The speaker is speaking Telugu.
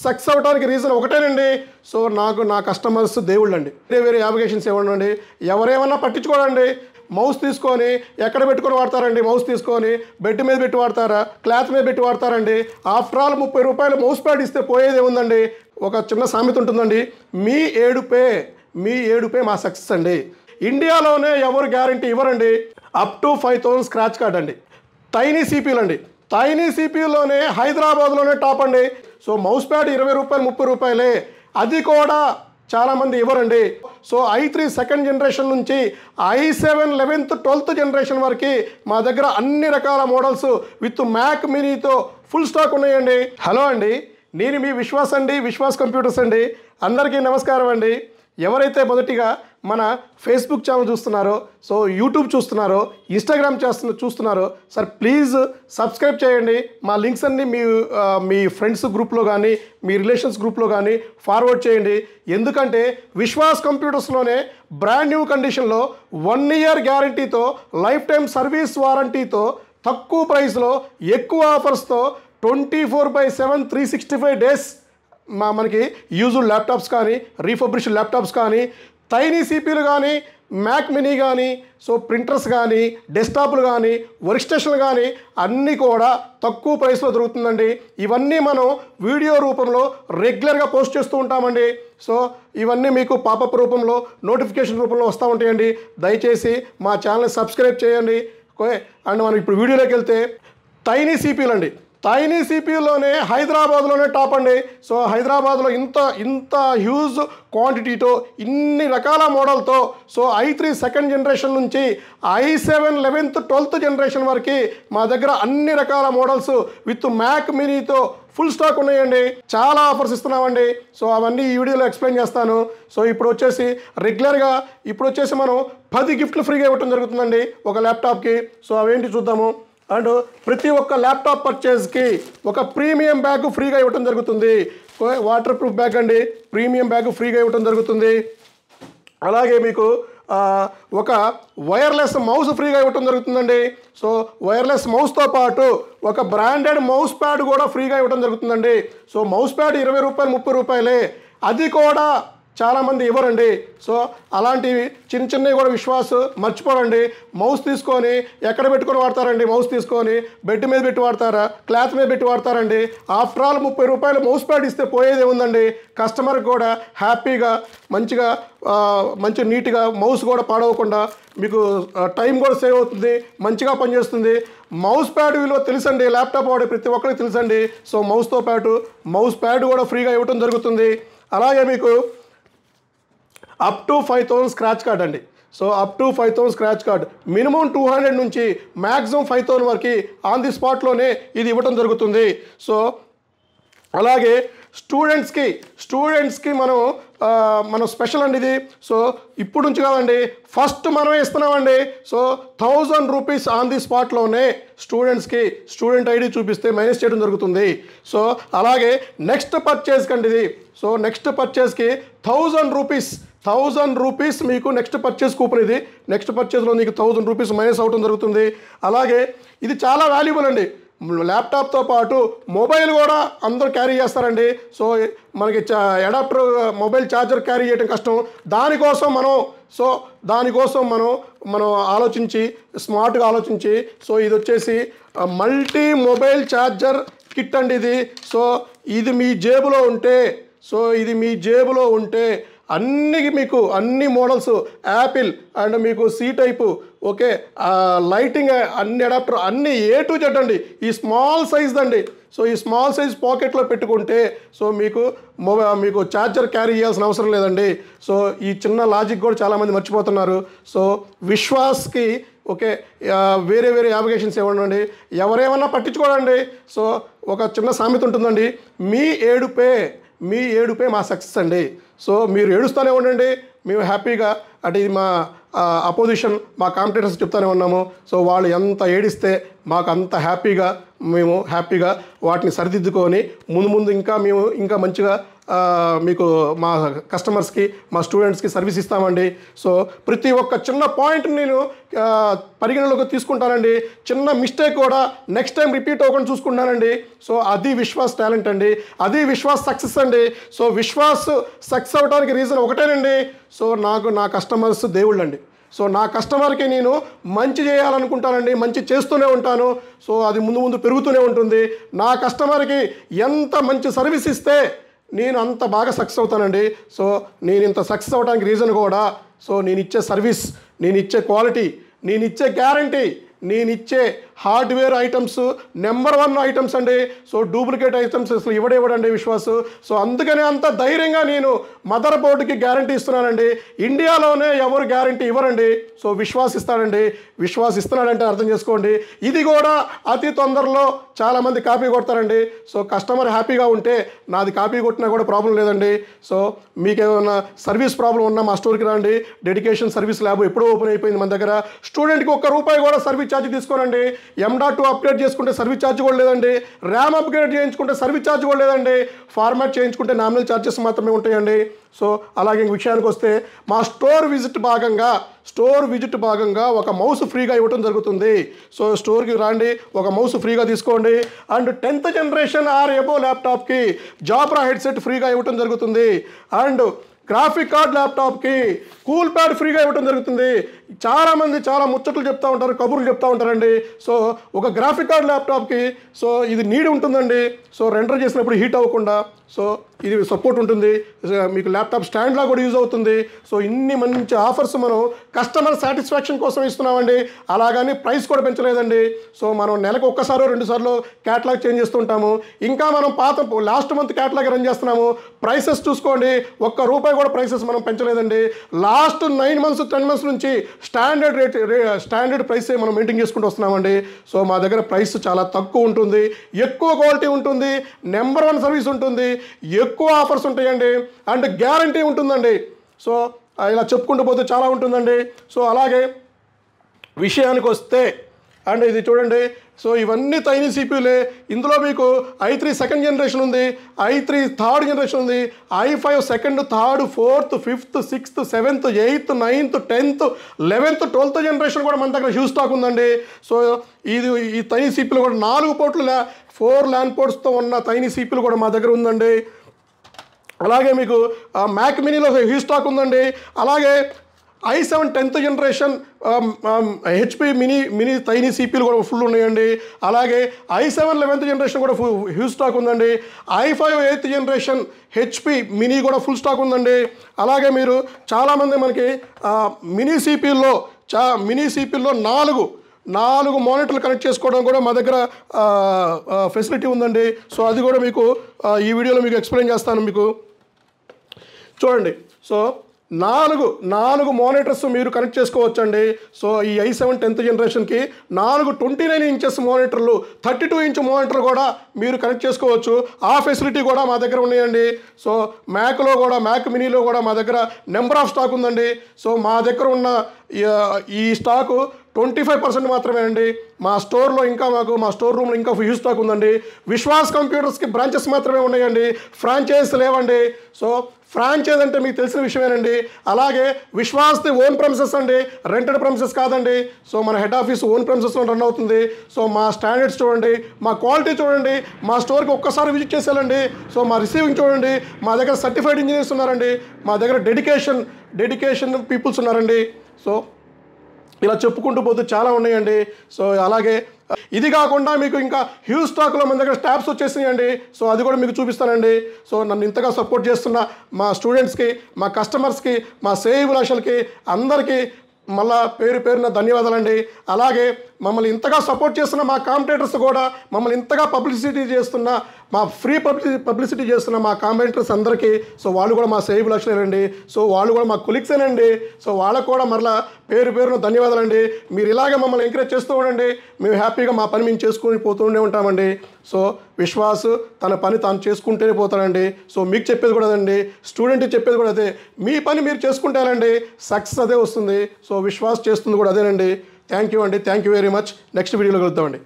సక్సెస్ అవ్వడానికి రీజన్ ఒకటేనండి సో నాకు నా కస్టమర్స్ దేవుళ్ళు అండి వేరే వేరే యాప్లికేషన్స్ ఇవ్వండి ఎవరేమన్నా పట్టించుకోడండి మౌస్ తీసుకొని ఎక్కడ పెట్టుకొని వాడతారండి మౌస్ తీసుకొని బెడ్ మీద పెట్టి వాడతారా క్లాత్ మీద పెట్టి వాడతారండి ఆఫ్టర్ ఆల్ ముప్పై రూపాయలు మౌస్ ప్యాడ్ ఇస్తే పోయేది ఏముందండి ఒక చిన్న సామెత ఉంటుందండి మీ ఏడు పే మీ ఏడు పే మా సక్సెస్ అండి ఇండియాలోనే ఎవరు గ్యారంటీ ఇవ్వరండి up to five thousand scratch card అండి టైనీ సిపిలు అండి టైనీ సిపిలోనే హైదరాబాద్లోనే టాప్ అండి సో మౌస్ ప్యాడ్ ఇరవై రూపాయలు ముప్పై రూపాయలే అది కూడా చాలామంది ఇవ్వరండి so I three second generation నుంచి I seven eleventh twelfth generation వరకు మా దగ్గర అన్ని రకాల మోడల్స్ విత్ మ్యాక్ మినీతో ఫుల్ స్టాక్ ఉన్నాయండి హలో అండి నేను మీ విశ్వాస్ అండి విశ్వాస్ కంప్యూటర్స్ అండి అందరికీ నమస్కారం అండి ఎవరైతే మొదటిగా మన ఫేస్బుక్ ఛానల్ చూస్తున్నారో సో యూట్యూబ్ చూస్తున్నారో ఇన్స్టాగ్రామ్ చేస్తున్న చూస్తున్నారో సార్ ప్లీజ్ సబ్స్క్రైబ్ చేయండి మా లింక్స్ అన్నీ మీ మీ ఫ్రెండ్స్ గ్రూప్లో కానీ మీ రిలేషన్స్ గ్రూప్లో కానీ ఫార్వర్డ్ చేయండి ఎందుకంటే విశ్వాస్ కంప్యూటర్స్లోనే బ్రాండ్ న్యూ కండిషన్లో వన్ ఇయర్ గ్యారంటీతో లైఫ్ టైం సర్వీస్ వారంటీతో తక్కువ ప్రైస్లో ఎక్కువ ఆఫర్స్తో twenty four by seven three sixty five days మా మనకి యూజ్డ్ ల్యాప్టాప్స్ కానీ రీఫర్బిష్డ్ ల్యాప్టాప్స్ కానీ టైనీ సిపిలు కానీ మ్యాక్ మినీ కానీ సో ప్రింటర్స్ కానీ డెస్క్టాప్లు కానీ వర్క్ స్టేషన్లు కానీ అన్నీ కూడా తక్కువ ప్రైస్లో దొరుకుతుందండి ఇవన్నీ మనం వీడియో రూపంలో రెగ్యులర్గా పోస్ట్ చేస్తూ ఉంటామండి సో ఇవన్నీ మీకు పాపప్ రూపంలో నోటిఫికేషన్ రూపంలో వస్తూ ఉంటాయండి దయచేసి మా ఛానల్ని సబ్స్క్రైబ్ చేయండి అండ్ మనం ఇప్పుడు వీడియోలోకి వెళ్తే టైనీ సిపిలు అండి తైనీ సిపిలోనే హైదరాబాద్లోనే టాప్ అండి సో హైదరాబాద్లో ఇంత ఇంత హ్యూజ్ క్వాంటిటీతో ఇన్ని రకాల మోడల్తో so I three second generation నుంచి I seven eleventh twelfth generation వరకు మా దగ్గర అన్ని రకాల మోడల్స్ విత్ మ్యాక్ మినీతో ఫుల్ స్టాక్ ఉన్నాయండి చాలా ఆఫర్స్ ఇస్తున్నామండి సో అవన్నీ ఈ వీడియోలో ఎక్స్ప్లెయిన్ చేస్తాను సో ఇప్పుడు వచ్చేసి రెగ్యులర్గా ఇప్పుడు వచ్చేసి మనం పది గిఫ్ట్లు ఫ్రీగా ఇవ్వటం జరుగుతుందండి ఒక ల్యాప్టాప్కి సో అవేంటి చూద్దాము అండ్ ప్రతి ఒక్క ల్యాప్టాప్ పర్చేస్కి ఒక ప్రీమియం బ్యాగ్ ఫ్రీగా ఇవ్వటం జరుగుతుంది వాటర్ ప్రూఫ్ బ్యాగ్ అండి ప్రీమియం బ్యాగ్ ఫ్రీగా ఇవ్వటం జరుగుతుంది అలాగే మీకు ఒక వైర్లెస్ మౌస్ ఫ్రీగా ఇవ్వటం జరుగుతుందండి సో వైర్లెస్ మౌస్తో పాటు ఒక బ్రాండెడ్ మౌస్ ప్యాడ్ కూడా ఫ్రీగా ఇవ్వటం జరుగుతుందండి సో మౌస్ ప్యాడ్ ఇరవై రూపాయలు ముప్పై రూపాయలే అది కూడా చాలామంది ఇవ్వరండి సో అలాంటివి చిన్న చిన్నవి కూడా విశ్వాస్ మర్చిపోరండి మౌస్ తీసుకొని ఎక్కడ పెట్టుకొని వాడతారండి మౌస్ తీసుకొని బెడ్ మీద పెట్టి వాడతారా క్లాత్ మీద పెట్టి వాడతారండి ఆఫ్టర్ ఆల్ ముప్పై రూపాయలు మౌస్ ప్యాడ్ ఇస్తే పోయేదే ఉందండి కస్టమర్ కూడా హ్యాపీగా మంచిగా మంచి నీట్గా మౌస్ కూడా పాడవకుండా మీకు టైం కూడా సేవ్ అవుతుంది మంచిగా పనిచేస్తుంది మౌస్ ప్యాడ్ విలువ తెలుసండి ల్యాప్టాప్ వాడే ప్రతి ఒక్కరికి తెలుసండి సో మౌస్తో పాటు మౌస్ ప్యాడ్ కూడా ఫ్రీగా ఇవ్వడం జరుగుతుంది అలాగే మీకు up to five thousand scratch card అండి so up to five thousand scratch card minimum two hundred నుంచి మ్యాక్సిమం ఫైవ్ థౌసండ్ వరకు ఆన్ ది స్పాట్లోనే ఇది ఇవ్వటం జరుగుతుంది సో అలాగే స్టూడెంట్స్కి స్టూడెంట్స్కి మనం మనం స్పెషల్ అండి ఇది సో ఇప్పుడు నుంచి కాదండి ఫస్ట్ మనమే ఇస్తున్నామండి so thousand rupees on the స్పాట్లోనే స్టూడెంట్స్కి స్టూడెంట్ ఐడి చూపిస్తే మైనస్ చేయడం జరుగుతుంది సో అలాగే నెక్స్ట్ పర్చేస్కి అండి ఇది సో నెక్స్ట్ పర్చేస్కి థౌజండ్ రూపీస్ థౌజండ్ రూపీస్ మీకు నెక్స్ట్ పర్చేస్ కూపన్ ఇది నెక్స్ట్ పర్చేస్లో మీకు థౌజండ్ రూపీస్ మైనస్ అవటం జరుగుతుంది అలాగే ఇది చాలా వాల్యుబుల్ అండి ల్యాప్టాప్తో పాటు మొబైల్ కూడా అందరూ క్యారీ చేస్తారండి సో మనకి అడాప్టర్ మొబైల్ ఛార్జర్ క్యారీ చేయడం కష్టం దానికోసం మనం సో దానికోసం మనం మనం ఆలోచించి స్మార్ట్గా ఆలోచించి సో ఇది వచ్చేసి మల్టీ మొబైల్ ఛార్జర్ కిట్ అండి ఇది సో ఇది మీ జేబులో ఉంటే సో ఇది మీ జేబులో ఉంటే అన్ని మీకు అన్ని మోడల్స్ యాపిల్ అండ్ మీకు సి టైపు ఓకే లైటింగ్ అన్ని అడాప్టర్ అన్ని ఏ టు జెడ్ అండి ఈ స్మాల్ సైజ్ అండి సో ఈ స్మాల్ సైజ్ పాకెట్లో పెట్టుకుంటే సో మీకు మీకు ఛార్జర్ క్యారీ చేయాల్సిన అవసరం లేదండి సో ఈ చిన్న లాజిక్ కూడా చాలామంది మర్చిపోతున్నారు సో విశ్వాస్కి ఓకే వేరే వేరే అప్లికేషన్స్ ఇవ్వండి ఎవరేమన్నా పట్టించుకోడండి సో ఒక చిన్న సామెత ఉంటుందండి మీ ఏడుపే మీ ఏడుపే మా సక్సెస్ అండి సో మీరు ఏడుస్తూనే ఉండండి మేము హ్యాపీగా అటు ఇది మా అపోజిషన్ మా కాంపిటేటర్స్ చెప్తూనే ఉన్నాము సో వాళ్ళు ఎంత ఏడిస్తే మాకు అంత హ్యాపీగా మేము హ్యాపీగా వాటిని సరిదిద్దుకొని ముందు ముందు ఇంకా మేము ఇంకా మంచిగా మీకు మా కస్టమర్స్కి మా స్టూడెంట్స్కి సర్వీస్ ఇస్తామండి సో ప్రతి ఒక్క చిన్న పాయింట్ నేను పరిగణలోకి తీసుకుంటానండి చిన్న మిస్టేక్ కూడా నెక్స్ట్ టైం రిపీట్ అవ్వకుండా చూసుకుంటానండి సో అది విశ్వాస్ టాలెంట్ అండి అది విశ్వాస్ సక్సెస్ అండి సో విశ్వాస్ సక్సెస్ అవ్వడానికి రీజన్ ఒకటేనండి సో నాకు నా కస్టమర్స్ దేవుళ్ళు అండి సో నా కస్టమర్కి నేను మంచి చేయాలనుకుంటానండి మంచి చేస్తూనే ఉంటాను సో అది ముందు ముందు పెరుగుతూనే ఉంటుంది నా కస్టమర్కి ఎంత మంచి సర్వీస్ ఇస్తే నేను అంత బాగా సక్సెస్ అవుతానండి సో నేను ఇంత సక్సెస్ అవడానికి రీజన్ కూడా సో నేను ఇచ్చే సర్వీస్ నేను ఇచ్చే క్వాలిటీ నేను ఇచ్చే గ్యారంటీ నేను ఇచ్చే hardware items number one items అండి సో డూప్లికేట్ ఐటమ్స్ అసలు ఇవ్వడేవ్వడండి విశ్వాస్ సో అందుకనే అంత ధైర్యంగా నేను మదర్ బోర్డుకి గ్యారంటీ ఇస్తున్నానండి ఇండియాలోనే ఎవరు గ్యారంటీ ఇవ్వరండి సో విశ్వాసిస్తానండి విశ్వాసిస్తున్నాడంటే అర్థం చేసుకోండి ఇది కూడా అతి తొందరలో చాలామంది కాపీ కొడతారండి సో కస్టమర్ హ్యాపీగా ఉంటే నాది కాపీ కొట్టినా కూడా ప్రాబ్లం లేదండి సో మీకు ఏమైనా సర్వీస్ ప్రాబ్లం ఉన్నా మా స్టోర్కి రండి డెడికేషన్ సర్వీస్ ల్యాబ్ ఎప్పుడో ఓపెన్ అయిపోయింది మన దగ్గర స్టూడెంట్కి ఒక్క రూపాయి కూడా సర్వీస్ ఛార్జ్ తీసుకోనండి డాట్ టూ అప్గ్రేడ్ చేసుకుంటే సర్వీస్ ఛార్జ్ కూడా లేదండి ర్యామ్ అప్గ్రేడ్ చేయించుకుంటే సర్వీస్ ఛార్జ్ కూడా లేదండి ఫార్మాట్ చేయించుకుంటే నామినల్ ఛార్జెస్ మాత్రమే ఉంటాయండి సో అలాగే ఇంక విషయానికి వస్తే మా స్టోర్ విజిట్ భాగంగా స్టోర్ విజిట్ భాగంగా ఒక మౌస్ ఫ్రీగా ఇవ్వటం జరుగుతుంది సో స్టోర్కి రాండి ఒక మౌస్ ఫ్రీగా తీసుకోండి and tenth generation or above ల్యాప్టాప్కి జాబ్రా హెడ్సెట్ ఫ్రీగా ఇవ్వటం జరుగుతుంది అండ్ గ్రాఫిక్ కార్డ్ ల్యాప్టాప్కి కూల్ ప్యాడ్ ఫ్రీగా ఇవ్వడం జరుగుతుంది చాలామంది చాలా ముచ్చట్లు చెప్తూ ఉంటారు కబుర్లు చెప్తూ ఉంటారండి సో ఒక గ్రాఫిక్ కార్డ్ ల్యాప్టాప్కి సో ఇది నీడి ఉంటుందండి సో రెండర్ చేసినప్పుడు హీట్ అవ్వకుండా సో ఇది సపోర్ట్ ఉంటుంది మీకు ల్యాప్టాప్ స్టాండ్లా కూడా యూజ్ అవుతుంది సో ఇన్ని మంచి ఆఫర్స్ మనం కస్టమర్ సాటిస్ఫాక్షన్ కోసం ఇస్తున్నామండి అలాగని ప్రైస్ కూడా పెంచలేదండి సో మనం నెలకు ఒక్కసారో రెండుసార్లు క్యాటలాగ్ చేంజ్ చేస్తుంటాము ఇంకా మనం పాత లాస్ట్ మంత్ క్యాటలాగ్ రన్ చేస్తున్నాము ప్రైసెస్ చూసుకోండి ఒక్క రూపాయి కూడా ప్రైసెస్ మనం పెంచలేదండి last nine months ten months నుంచి స్టాండర్డ్ రేట్ స్టాండర్డ్ ప్రైసే మనం మెయింటైన్ చేసుకుంటూ వస్తున్నామండి సో మా దగ్గర ప్రైస్ చాలా తక్కువ ఉంటుంది ఎక్కువ క్వాలిటీ ఉంటుంది నెంబర్ వన్ సర్వీస్ ఉంటుంది ఎక్కువ ఎక్కువ ఆఫర్స్ ఉంటాయండి అండ్ గ్యారంటీ ఉంటుందండి సో ఇలా చెప్పుకుంటూ పోతే చాలా ఉంటుందండి సో అలాగే విషయానికి వస్తే అండ్ ఇది చూడండి సో ఇవన్నీ తైని సిపియులే ఇందులో మీకు ఐ త్రీ సెకండ్ జనరేషన్ ఉంది ఐ త్రీ థర్డ్ జనరేషన్ ఉంది I five second third fourth fifth sixth seventh eighth ninth tenth eleventh twelfth generation కూడా మన దగ్గర హ్యూ స్టాక్ ఉందండి సో ఇది ఈ తైని సిపిలు కూడా నాలుగు ల్యా ఫోర్ ల్యాండ్ పోర్ట్స్తో ఉన్న తైని సిపిలు కూడా మా దగ్గర ఉందండి అలాగే మీకు మ్యాక్ మినీలో హీ స్టాక్ ఉందండి అలాగే I seven tenth generation HP mini mini tiny సిపిలు కూడా ఫుల్ ఉన్నాయండి అలాగే ఐ సెవెన్ లెవెన్త్ జనరేషన్ కూడా హ్యూజ్ స్టాక్ ఉందండి I five eighth generation HP mini కూడా ఫుల్ స్టాక్ ఉందండి అలాగే మీరు చాలామంది మనకి మినీ సిపిల్లో చా మినీ సిపిల్లో నాలుగు నాలుగు మానిటర్లు కనెక్ట్ చేసుకోవడం కూడా మా దగ్గర ఫెసిలిటీ ఉందండి సో అది కూడా మీకు ఈ వీడియోలో మీకు ఎక్స్ప్లెయిన్ చేస్తాను మీకు చూడండి సో నాలుగు నాలుగు మానిటర్స్ మీరు కనెక్ట్ చేసుకోవచ్చండి సో ఈ ఐ సెవెన్ టెన్త్ జనరేషన్కి నాలుగు ట్వంటీ నైన్ ఇంచెస్ మానిటర్లు థర్టీ టూ ఇంచ్ మానిటర్ కూడా మీరు కనెక్ట్ చేసుకోవచ్చు ఆ ఫెసిలిటీ కూడా మా దగ్గర ఉన్నాయండి సో మ్యాక్లో కూడా మ్యాక్ మినీలో కూడా మా దగ్గర నెంబర్ ఆఫ్ స్టాక్ ఉందండి సో మా దగ్గర ఉన్న ఈ స్టాకు ట్వంటీ ఫైవ్ పర్సెంట్ మాత్రమే అండి మా స్టోర్లో ఇంకా మాకు మా స్టోర్ రూమ్లో ఇంకా హ్యూజ్ స్టాక్ ఉందండి విశ్వాస్ కంప్యూటర్స్కి బ్రాంచెస్ మాత్రమే ఉన్నాయండి ఫ్రాంచైజ్ లేవండి సో ఫ్రాంచైజ్ అంటే మీకు తెలిసిన విషయమేనండి అలాగే విశ్వాస్ది ఓన్ ప్రమిసెస్ అండి రెంటెడ్ ప్రమిసెస్ కాదండి సో మన హెడ్ ఆఫీస్ ఓన్ ప్రమిసెస్లో రన్ అవుతుంది సో మా స్టాండర్డ్స్ చూడండి మా క్వాలిటీ చూడండి మా స్టోర్కి ఒక్కసారి విజిట్ చేసేయాలండి సో మా రిసీవింగ్ చూడండి మా దగ్గర సర్టిఫైడ్ ఇంజనీర్స్ ఉన్నారండి మా దగ్గర డెడికేషన్ డెడికేషన్ పీపుల్స్ ఉన్నారండి సో ఇలా చెప్పుకుంటూ పోతే చాలా ఉన్నాయండి సో అలాగే ఇది కాకుండా మీకు ఇంకా హ్యూజ్ స్టాక్లో మన దగ్గర స్టాప్స్ వచ్చేసినాయండి సో అది కూడా మీకు చూపిస్తానండి సో నన్ను ఇంతగా సపోర్ట్ చేస్తున్న మా స్టూడెంట్స్కి మా కస్టమర్స్కి మా సేవ్ లక్షలకి అందరికీ మళ్ళా పేరు పేరున ధన్యవాదాలండి అలాగే మమ్మల్ని ఇంతగా సపోర్ట్ చేస్తున్న మా కాంపిటేటర్స్ కూడా మమ్మల్ని ఇంతగా పబ్లిసిటీ చేస్తున్న మా ఫ్రీ పబ్లిసి పబ్లిసిటీ చేస్తున్న మా కాంపిటేటర్స్ అందరికీ సో వాళ్ళు కూడా మా సేవలక్షలేనండి సో వాళ్ళు కూడా మా కొలిక్సేనండి సో వాళ్ళకు కూడా మరలా పేరు పేరున ధన్యవాదాలండి మీరు ఇలాగే మమ్మల్ని ఎంకరేజ్ చేస్తూ ఉండండి మేము హ్యాపీగా మా పని మేము చేసుకుని పోతూనే ఉంటామండి సో విశ్వాస్ తన పని తాను చేసుకుంటేనే పోతానండి సో మీకు చెప్పేది కూడా అదండి స్టూడెంట్ చెప్పేది కూడా అదే మీ పని మీరు చేసుకుంటారండి సక్సెస్ అదే వస్తుంది సో విశ్వాస్ చేస్తుంది కూడా అదేనండి థ్యాంక్ యూ అండి thank you very much next వీడియోలో కలుద్దామండి